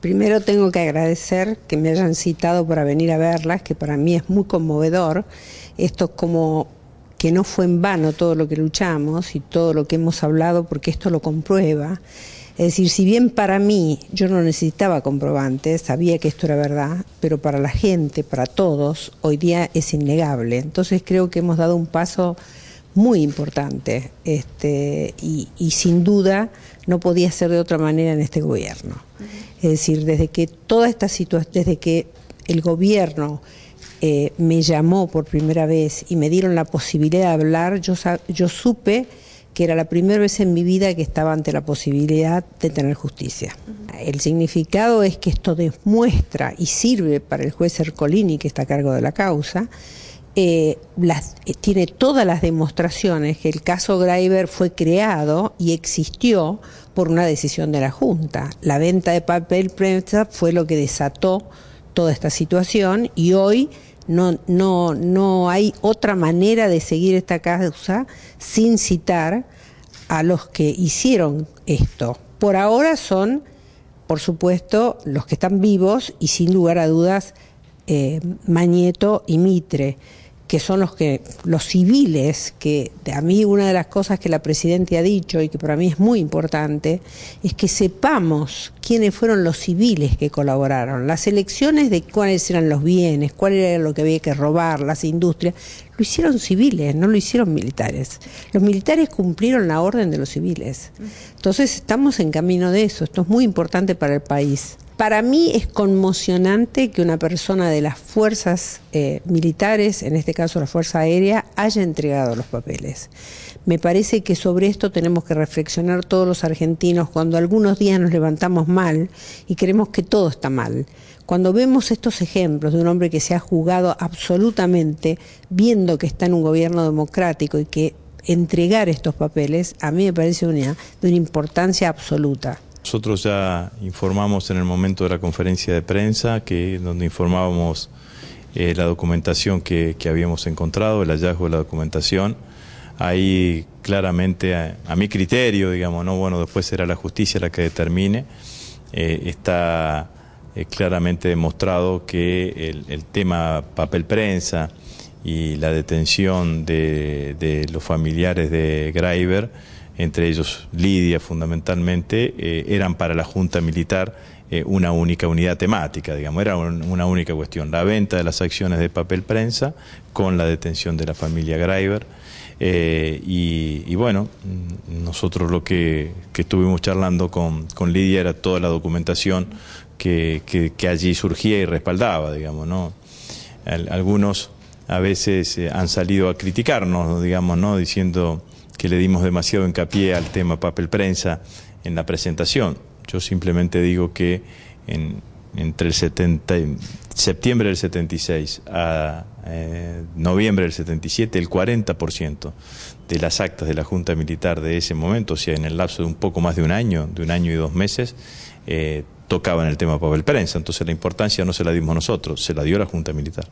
Primero tengo que agradecer que me hayan citado para venir a verlas, que para mí es muy conmovedor. Esto es como que no fue en vano todo lo que luchamos y todo lo que hemos hablado, porque esto lo comprueba. Es decir, si bien para mí yo no necesitaba comprobantes, sabía que esto era verdad, pero para la gente, para todos, hoy día es innegable. Entonces creo que hemos dado un paso muy importante este, y, sin duda no podía ser de otra manera en este gobierno. Es decir, desde que toda esta desde que el gobierno eh, me llamó por primera vez y me dieron la posibilidad de hablar, yo, yo supe que era la primera vez en mi vida que estaba ante la posibilidad de tener justicia. El significado es que esto demuestra y sirve para el juez Ercolini, que está a cargo de la causa, eh, eh, tiene todas las demostraciones que el caso Greiber fue creado y existió por una decisión de la Junta. La venta de papel prensa fue lo que desató toda esta situación y hoy no, hay otra manera de seguir esta causa sin citar a los que hicieron esto. Por ahora son, por supuesto, los que están vivos y sin lugar a dudas, eh, Mañeto y Mitre que son los que los civiles que a mí una de las cosas que la presidenta ha dicho y que para mí es muy importante es que sepamos quiénes fueron los civiles que colaboraron las elecciones de cuáles eran los bienes cuál era lo que había que robar las industrias lo hicieron civiles no lo hicieron militares los militares cumplieron la orden de los civiles entonces estamos en camino de eso esto es muy importante para el país para mí es conmocionante que una persona de las fuerzas eh, militares, en este caso la Fuerza Aérea, haya entregado los papeles. Me parece que sobre esto tenemos que reflexionar todos los argentinos cuando algunos días nos levantamos mal y creemos que todo está mal. Cuando vemos estos ejemplos de un hombre que se ha jugado absolutamente viendo que está en un gobierno democrático y que entregar estos papeles, a mí me parece una, de una importancia absoluta. Nosotros ya informamos en el momento de la conferencia de prensa, que donde informábamos eh, la documentación que, habíamos encontrado, el hallazgo de la documentación. Ahí claramente, a, mi criterio, digamos, no, bueno, después será la justicia la que determine, eh, está eh, claramente demostrado que el, tema papel prensa y la detención de, de los familiares de Graiber entre ellos Lidia fundamentalmente, eh, eran para la Junta Militar eh, una única unidad temática, digamos, era una única cuestión, la venta de las acciones de papel prensa con la detención de la familia Greiber. Eh, y, bueno, nosotros lo que, estuvimos charlando con, Lidia era toda la documentación que, que allí surgía y respaldaba, digamos, ¿no? Algunos a veces han salido a criticarnos, digamos, ¿no? Diciendo que le dimos demasiado hincapié al tema papel prensa en la presentación. Yo simplemente digo que entre el 70, septiembre del 76 a eh, noviembre del 77, el 40% de las actas de la Junta Militar de ese momento, o sea, en el lapso de un poco más de un año, de un año y dos meses, eh, tocaban el tema papel prensa. Entonces la importancia no se la dimos nosotros, se la dio la Junta Militar.